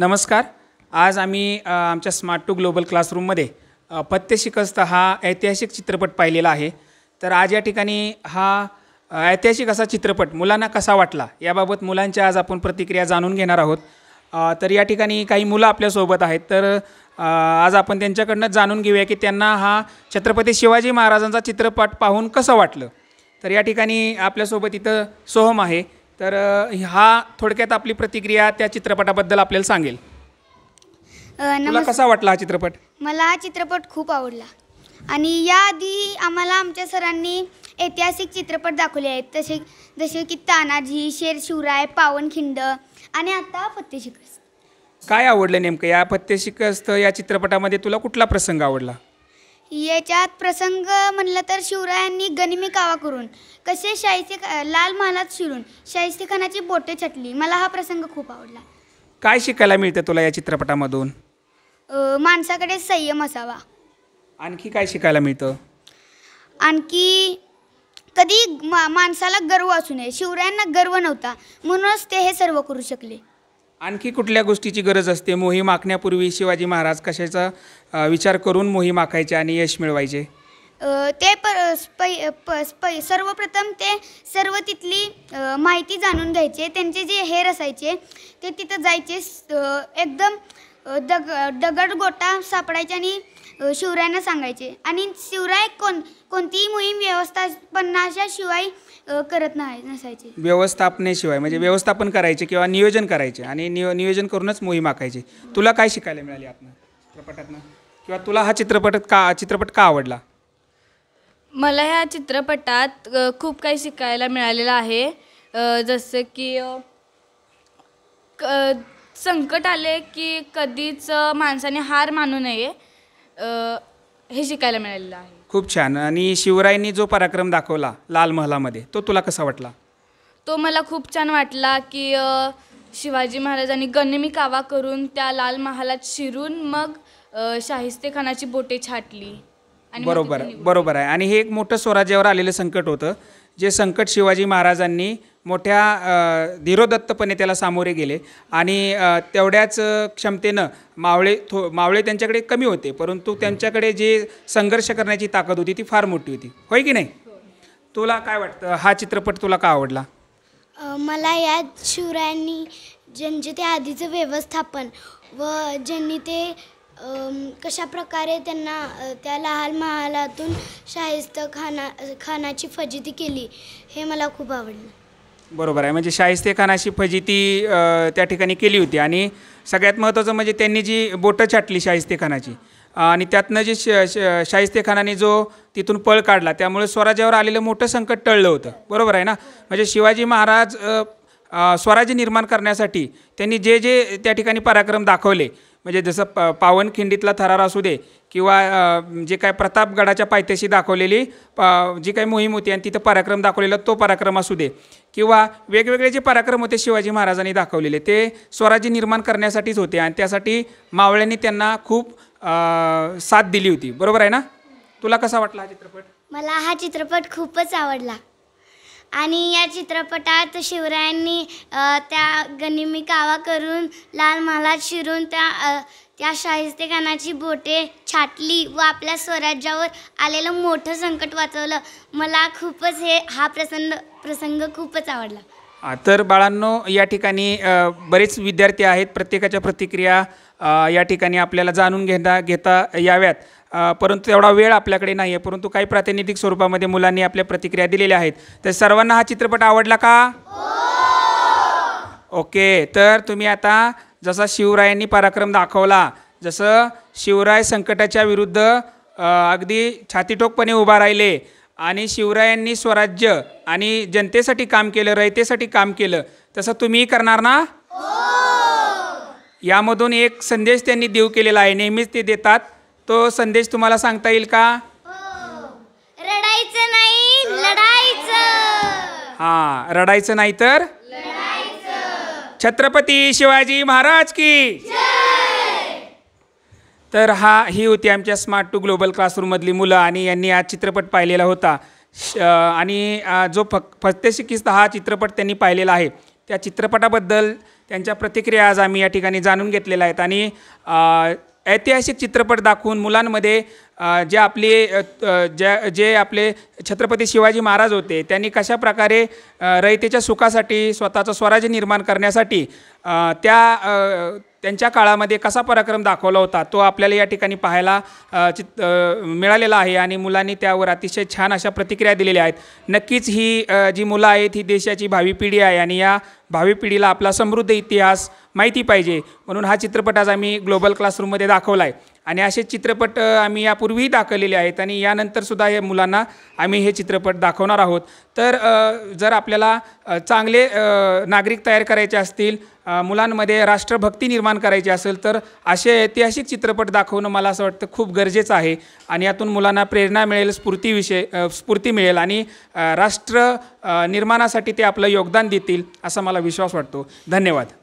नमस्कार आज आम्ही आमच्या स्मार्ट टू ग्लोबल क्लासरूममध्ये शिकस्त हा ऐतिहासिक चित्रपट पाहिलेला आहे तर आज या ठिकाणी हा ऐतिहासिक असा चित्रपट मुलांना कसा वाटला याबाबत मुलांच्या आज आपण प्रतिक्रिया जाणून घेणार आहोत तर या ठिकाणी काही मुलं आपल्यासोबत आहेत तर आज आपण त्यांच्याकडनं जाणून घेऊया की त्यांना हा छत्रपती शिवाजी महाराजांचा चित्रपट पाहून कसं वाटलं तर या ठिकाणी आपल्यासोबत इथं सोहम आहे तर हा थोडक्यात आपली प्रतिक्रिया त्या चित्रपटाबद्दल आपल्याला सांगेल कसा वाटला हा चित्रपट मला हा चित्रपट खूप आवडला आणि याआधी आम्हाला आमच्या सरांनी ऐतिहासिक चित्रपट दाखवले आहेत तसे जसे की तानाजी शेर शिवराय पावनखिंड आणि आता फत्तेशिकस्त काय आवडलं नेमकं या शिकस्त या चित्रपटामध्ये तुला कुठला प्रसंग आवडला याच्यात प्रसंग म्हणलं तर शिवरायांनी गनिमी कावा करून कसे शाहिस्ते लाल महालात शिरून शाहिस्तेखानाची बोटे छटली मला हा प्रसंग खूप आवडला काय शिकायला मिळतं तुला या चित्रपटामधून माणसाकडे संयम असावा आणखी काय शिकायला मिळतं आणखी कधी मा माणसाला गर्व असू नये शिवरायांना गर्व नव्हता म्हणूनच ते हे सर्व करू शकले आणखी कुठल्या गोष्टीची गरज असते मोहीम आखण्यापूर्वी शिवाजी महाराज कशाचा विचार करून मोहीम आखायचे आणि यश मिळवायचे ते प सर्वप्रथम ते सर्व तिथली माहिती जाणून घ्यायचे त्यांचे जे हेर असायचे ते तिथं जायचे एकदम दग दगड गोटा सापडायचे आणि शिवरायांना सांगायचे आणि शिवराय कोण कोणतीही मोहीम व्यवस्थापनाच्या शिवाय करत नाही नसायचे व्यवस्थापनेशिवाय म्हणजे व्यवस्थापन करायचे किंवा नियोजन करायचे आणि नियोजन करूनच मोहीम आखायची तुला काय शिकायला मिळाली आपण चित्रपटातनं किंवा तुला हा चित्रपट का चित्रपट का आवडला मला ह्या चित्रपटात खूप काही शिकायला मिळालेलं आहे जसं की संकट आले की कधीच माणसाने हार मानू नये हे शिकायला मिळालेलं आहे खूप छान आणि शिवरायांनी जो पराक्रम दाखवला लाल महालामध्ये तो तुला कसा वाटला तो मला खूप छान वाटला की शिवाजी महाराजांनी गनिमी कावा करून त्या लाल महालात शिरून मग शाहिस्तेखानाची शाहिस्ते खानाची बोटे छाटली बरोबर बरोबर आहे आणि हे एक मोठं स्वराज्यावर आलेलं संकट होतं जे संकट शिवाजी महाराजांनी मोठ्या धीरोदत्तपणे त्याला सामोरे गेले आणि तेवढ्याच क्षमतेनं मावळे थो मावळे त्यांच्याकडे कमी होते परंतु त्यांच्याकडे जे संघर्ष करण्याची ताकद होती ती फार मोठी होती होय की नाही तुला काय वाटतं हा चित्रपट तुला का आवडला मला या शिवरायांनी ज्यांचे ते आधीचं व्यवस्थापन व ज्यांनी ते कशा प्रकारे त्यांना त्या लहान महालातून शाहिस्त खाना खानाची फजिती केली हे मला खूप आवडलं बरोबर आहे म्हणजे शाहिस्ते खानाशी फजिती त्या ठिकाणी केली होती आणि सगळ्यात महत्त्वाचं म्हणजे त्यांनी जी बोटं छाटली शाहिस्ते खानाची आणि त्यातनं जे श खानाने जो तिथून पळ काढला त्यामुळे स्वराज्यावर आलेलं मोठं संकट टळलं होतं बरोबर आहे ना म्हणजे शिवाजी महाराज स्वराज्य निर्माण करण्यासाठी त्यांनी जे जे त्या ठिकाणी पराक्रम दाखवले म्हणजे जसं प पावनखिंडीतला थरार असू दे किंवा जे काय प्रतापगडाच्या पायथ्याशी दाखवलेली जी काही मोहीम होती आणि तिथं पराक्रम दाखवलेला तो पराक्रम असू दे किंवा वेगवेगळे जे पराक्रम होते शिवाजी महाराजांनी दाखवलेले ते स्वराज्य निर्माण करण्यासाठीच होते आणि त्यासाठी मावळ्यांनी त्यांना खूप साथ दिली होती बरोबर आहे ना तुला कसा वाटला हा चित्रपट मला हा चित्रपट खूपच आवडला आणि या चित्रपटात शिवरायांनी त्या गनिमी कावा करून लाल महालात शिरून त्या त्या शाहिस्तेखानाची बोटे छाटली व आपल्या स्वराज्यावर आलेलं मोठं संकट वाचवलं मला खूपच हे हा प्रसंग प्रसंग खूपच आवडला तर बाळांनो या ठिकाणी बरेच विद्यार्थी आहेत प्रत्येकाच्या प्रतिक्रिया या ठिकाणी आपल्याला जाणून घेता घेता याव्यात परंतु तेवढा वेळ आपल्याकडे नाही आहे परंतु काही प्रातिनिधिक स्वरूपामध्ये मुलांनी आपल्या प्रतिक्रिया दिलेल्या आहेत तर सर्वांना हा चित्रपट आवडला का ओके तर तुम्ही आता जसा शिवरायांनी पराक्रम दाखवला जसं शिवराय संकटाच्या विरुद्ध अगदी छातीठोकपणे उभा राहिले आणि शिवरायांनी स्वराज्य आणि जनतेसाठी काम केलं रयतेसाठी काम केलं तसं तुम्ही करणार ना यामधून एक संदेश त्यांनी देऊ केलेला आहे नेहमीच ते देतात तो संदेश तुम्हाला सांगता येईल का हो. रडायचं नाही लढायचं हां रडायचं नाही तर छत्रपती शिवाजी महाराज की तर हा ही होती आमच्या स्मार्ट टू ग्लोबल क्लासरूममधली मुलं आणि यांनी आज चित्रपट पाहिलेला होता श आणि जो फक फत्ते हा चित्रपट त्यांनी पाहिलेला आहे त्या चित्रपटाबद्दल त्यांच्या प्रतिक्रिया आज आम्ही या ठिकाणी जाणून घेतलेल्या आहेत आणि ऐतिहासिक चित्रपट दाखवून मुलांमध्ये जे आपले ज्या जे आपले छत्रपती शिवाजी महाराज होते त्यांनी कशा प्रकारे रयतेच्या सुखासाठी स्वतःचं स्वराज्य निर्माण करण्यासाठी त्या त्यांच्या काळामध्ये कसा पराक्रम दाखवला होता तो आपल्याला या ठिकाणी पाहायला चित मिळालेला आहे आणि मुलांनी त्यावर अतिशय छान अशा प्रतिक्रिया दिलेल्या आहेत नक्कीच ही जी मुलं आहेत ही देशाची भावी पिढी आहे आणि या भावी पिढीला आपला समृद्ध इतिहास माहिती पाहिजे म्हणून हा चित्रपट आज आम्ही ग्लोबल क्लासरूममध्ये दाखवला आहे आणि असे चित्रपट आम्ही यापूर्वीही दाखवलेले आहेत आणि यानंतरसुद्धा हे मुलांना आम्ही हे चित्रपट दाखवणार आहोत तर जर आपल्याला चांगले नागरिक तयार करायचे असतील मुलांमध्ये राष्ट्रभक्ती निर्माण करायची असेल तर असे ऐतिहासिक चित्रपट दाखवणं मला असं वाटतं खूप गरजेचं आहे आणि यातून मुलांना प्रेरणा मिळेल स्फूर्तीविषय स्फूर्ती मिळेल आणि राष्ट्र निर्माणासाठी ते आपलं योगदान देतील असा मला विश्वास वाटतो धन्यवाद